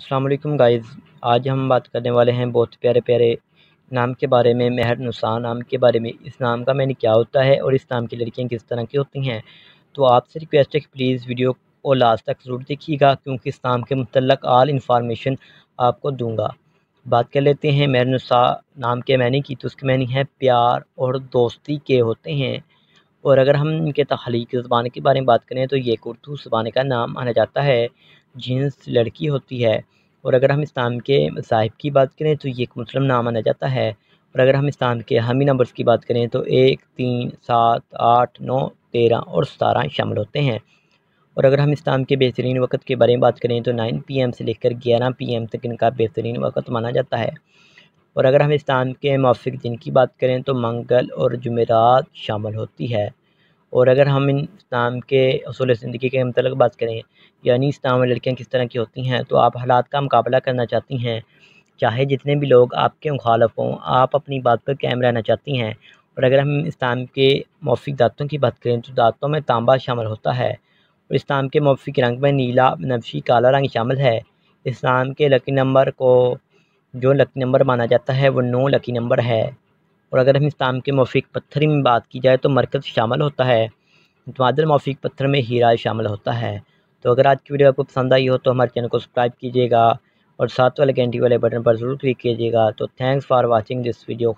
अल्लाम गाइज आज हम बात करने वाले हैं बहुत प्यारे प्यारे नाम के बारे में मेहर नुसा नाम के बारे में इस नाम का मैंने क्या होता है और इस नाम की लड़कियाँ किस तरह की होती हैं तो आपसे रिक्वेस्ट है कि प्लीज़ वीडियो को लास्ट तक ज़रूर देखिएगा क्योंकि इस नाम के मतलब आल इन्फॉर्मेशन आपको दूँगा बात कर लेते हैं मेहर नुसा नाम के मैंने की तो उसके मैंने हैं प्यार और दोस्ती के होते हैं और अगर हम इनके तखलीक ज़बान के बारे में बात करें तो ये उर्दू ज़बान का नाम माना जाता है जींस लड़की होती है और अगर हम इस्लाम के मसाहब की बात करें तो ये एक मुस्लिम नाम माना जाता है और अगर हम इस्लाम के हमी नंबर्स की बात करें तो एक तीन सात आठ नौ तेरह और सतारह शामिल होते हैं और अगर हम इस्लाम के बेहतरीन वक्त के बारे में बात करें तो नाइन पी एम से लेकर ग्यारह पी एम तक इनका बेहतरीन वक्त माना जाता है और अगर हम इस्लाम के मौफिक दिन की बात करें तो मंगल और जुमेरात शामिल होती है और अगर हम इन इस्लाम के असूल ज़िंदगी के मतलब बात करें यानी इस्लाम में लड़कियाँ किस तरह की होती हैं तो आप हालात का मुकाबला करना चाहती हैं चाहे जितने भी लोग आपके मुखालफ हों आप अपनी बात पर कैम रहना चाहती हैं और अगर हम इस्लाम के मौफिक दातों की बात करें तो दातों में तांबा शामिल होता है और इस्लाम के मौफिक रंग में नीला नफशी काला रंग शामिल है इस्लाम के लकी नंबर को जो लकी नंबर माना जाता है वो नौ लकी नंबर है और अगर हम इस्लाम के मौफिक पत्थर में बात की जाए तो मरकज़ शामिल होता है मुतमादल मौफिक पत्थर में हीरा शामिल होता है तो अगर आज की वीडियो आपको पसंद आई हो तो हमारे चैनल को सब्सक्राइब कीजिएगा और साथ वाले घंटी वाले बटन पर ज़रूर क्लिक कीजिएगा तो thanks for watching this video